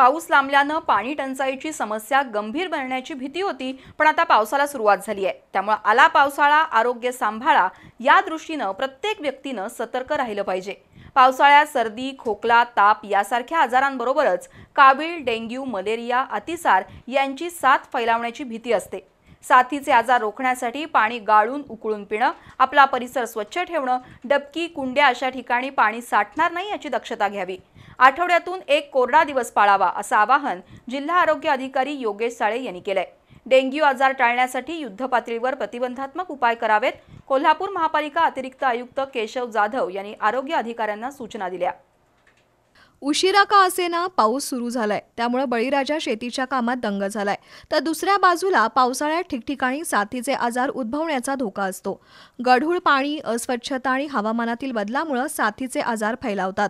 पाऊस लांबल्यानं पाणी टंचाईची समस्या गंभीर बनण्याची भीती होती पण आता पावसाला सुरुवात झाली आहे त्यामुळे आला पावसाळा आरोग्य सांभाळा या दृष्टीनं प्रत्येक व्यक्तीनं सतर्क राहिलं पाहिजे पावसाळ्यात सर्दी खोकला ताप यासारख्या आजारांबरोबरच काबीळ डेंग्यू मलेरिया अतिसार यांची साथ फैलावण्याची भीती असते साथीचे आजार रोखण्यासाठी पाणी गाळून उकळून पिणं आपला परिसर स्वच्छ ठेवणं डबकी कुंड्या अशा ठिकाणी पाणी साठणार नाही याची दक्षता घ्यावी आठवड्यातून एक कोरडा दिवस पाळावा असं आवाहन जिल्हा आरोग्य अधिकारी योगेश साळे यांनी केलंय डेंग्यू आजार टाळण्यासाठी युद्धपातळीवर प्रतिबंधात्मक उपाय करावेत कोल्हापूर महापालिका अतिरिक्त आयुक्त केशव जाधव यांनी आरोग्य अधिकाऱ्यांना सूचना दिल्या उशिरा का असेना पाऊस सुरू झालाय त्यामुळे बळीराजा शेतीच्या कामात दंग झालाय तर दुसऱ्या बाजूला पावसाळ्यात ठिकठिकाणी साथीचे आजार उद्भवण्याचा धोका असतो गढूळ पाणी अस्वच्छता आणि हवामानातील बदलामुळे साथीचे आजार फैलावतात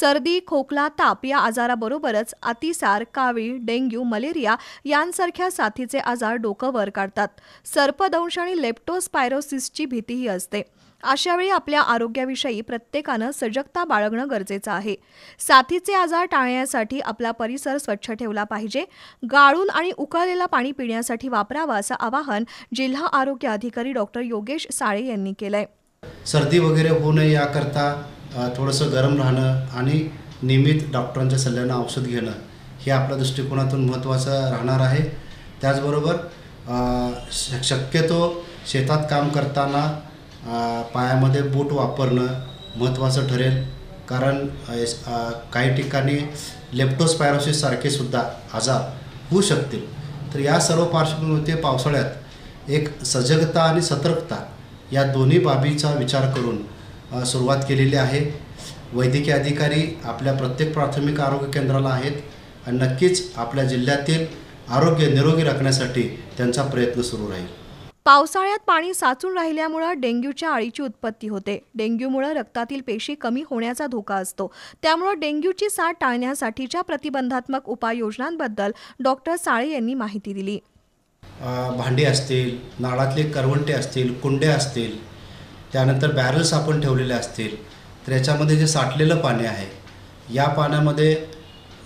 सर्दी खोकला ताप या आजाराबरोबरच अतिसार कावीळ डेंग्यू मलेरिया यांसारख्या साथीचे आजार डोकं वर काढतात सर्पदंश आणि लेप्टोस्पायरोसिसची भीतीही असते अशावेळी आपल्या आरोग्याविषयी प्रत्येकानं सजगता बाळगणं गरजेचं आहे साथी साथीचे आजार टाळण्यासाठी आपला परिसर स्वच्छ ठेवला पाहिजे गाळून आणि उकळलेलं पाणी पिण्यासाठी वापरावं असं आवाहन जिल्हा आरोग्य अधिकारी डॉक्टर योगेश साळे यांनी केलंय सर्दी वगैरे होऊ नये याकरता थोडंसं गरम राहणं आणि नियमित डॉक्टरांच्या सल्ल्यानं औषध घेणं हे आपल्या दृष्टिकोनातून महत्त्वाचं राहणार आहे त्याचबरोबर शक्यतो शेतात काम करताना पायामध्ये बूट वापरणं महत्त्वाचं ठरेल कारण काही ठिकाणी लेप्टोस्पायरोसिससारखे सुद्धा आजार होऊ शकतील तर या सर्व पार्श्वभूमीवरती पावसाळ्यात एक सजगता आणि सतर्कता या दोन्ही बाबीचा विचार करून सुरुवात केलेली आहे वैद्यकीय अधिकारी आपल्या प्रत्येक प्राथमिक आरोग्य केंद्राला आहेत आणि नक्कीच आपल्या जिल्ह्यातील आरोग्य निरोगी राखण्यासाठी त्यांचा प्रयत्न सुरू राहील पावसाळ्यात पाणी साचून राहिल्यामुळे डेंग्यूच्या आळीची उत्पत्ती होते डेंग्यूमुळे रक्तातील पेशी कमी होण्याचा धोका असतो त्यामुळे डेंग्यूची साथ टाळण्यासाठीच्या प्रतिबंधात्मक उपाययोजनांबद्दल डॉक्टर साळे यांनी माहिती दिली भांडी असतील नाळातले करवंटे असतील कुंडे असतील त्यानंतर बॅरल्स आपण ठेवलेले असतील तर याच्यामध्ये जे साठलेलं पाणी आहे या पाण्यामध्ये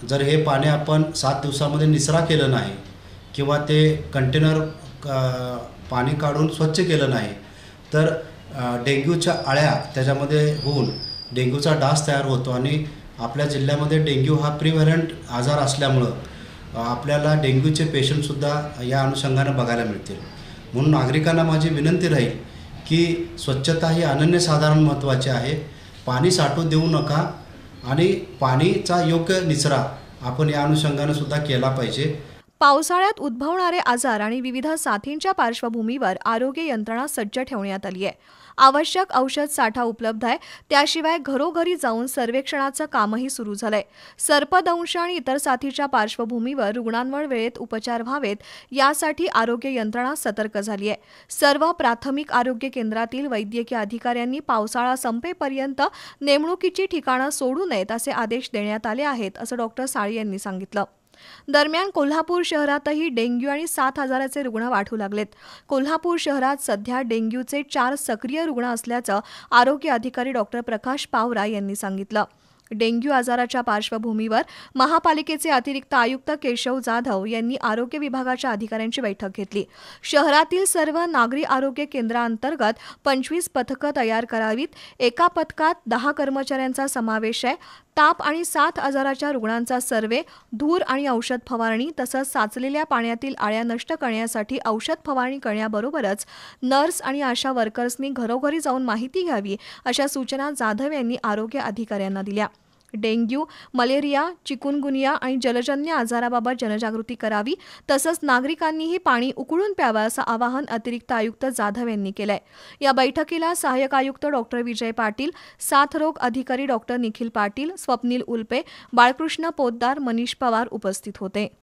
जर हे पाणी आपण सात दिवसामध्ये निसरा केलं नाही किंवा ते कंटेनर पाणी काढून स्वच्छ केलं नाही तर डेंग्यूच्या आळ्या त्याच्यामध्ये होऊन डेंग्यूचा डास तयार होतो आणि आपल्या जिल्ह्यामध्ये डेंग्यू हा प्रिव्हेरंट आजार असल्यामुळं आपल्याला डेंग्यूचे पेशंटसुद्धा या अनुषंगानं बघायला मिळतील म्हणून नागरिकांना माझी विनंती राहील की स्वच्छता ही अनन्यसाधारण महत्त्वाची आहे पाणी साठू देऊ नका आणि पाणीचा योग्य निचरा आपण या अनुषंगानंसुद्धा सुद्धा केला पाहिजे पावसाळ्यात उद्भवणारे आजार आणि विविध साथींच्या पार्श्वभूमीवर आरोग्य यंत्रणा सज्ज ठेवण्यात आली आहे आवश्यक औषध साठा उपलब्ध आहे त्याशिवाय घरोघरी जाऊन सर्वेक्षणाचं कामही सुरू झालंय सर्पदंश आणि इतर साथीच्या पार्श्वभूमीवर रुग्णांवर वेळेत उपचार व्हावेत यासाठी आरोग्य यंत्रणा सतर्क झाली आहे सर्व प्राथमिक आरोग्य केंद्रातील वैद्यकीय अधिकाऱ्यांनी पावसाळा संपेपर्यंत नेमणुकीची ठिकाणं सोडू नयेत असे आदेश देण्यात आले आहेत असं डॉक्टर साळे यांनी सांगितलं दरम्यान कोल्हापूर शहरातही डेंग्यू आणि सात हजाराचे रुग्ण वाढू लागलेत कोल्हापूर शहरात सध्या डेंग्यूचे चार सक्रिय रुग्ण असल्याचं आरोग्य अधिकारी डॉक्टर प्रकाश पावरा यांनी सांगितलं डेंग्यू आजाराच्या पार्श्वभूमीवर महापालिकेचे अतिरिक्त आयुक्त केशव जाधव यांनी आरोग्य विभागाच्या अधिकाऱ्यांची बैठक घेतली शहरातील सर्व नागरी आरोग्य केंद्रांतर्गत पंचवीस पथकं तयार करावीत एका पथकात दहा कर्मचाऱ्यांचा समावेश आहे ताप आणि साथ आजाराच्या रुग्णांचा सर्वे धूर आणि औषध फवारणी तसंच साचलेल्या पाण्यातील आळ्या नष्ट करण्यासाठी औषध फवारणी करण्याबरोबरच नर्स आणि आशा वर्कर्सनी घरोघरी जाऊन माहिती घ्यावी अशा सूचना जाधव यांनी आरोग्य अधिकाऱ्यांना दिल्या डेंग्यू मलेरिया चिकुनगुनिया आणि जलजन्य आजाराबाबत जनजागृती करावी तसंच नागरिकांनीही पाणी उकळून प्यावं असं आवाहन अतिरिक्त आयुक्त जाधव यांनी केलंय या बैठकीला सहाय्यक आयुक्त डॉक्टर विजय पाटील साथरोग अधिकारी डॉक्टर निखिल पाटील स्वप्नील उल्पे बाळकृष्ण पोद्दार मनीष पवार उपस्थित होते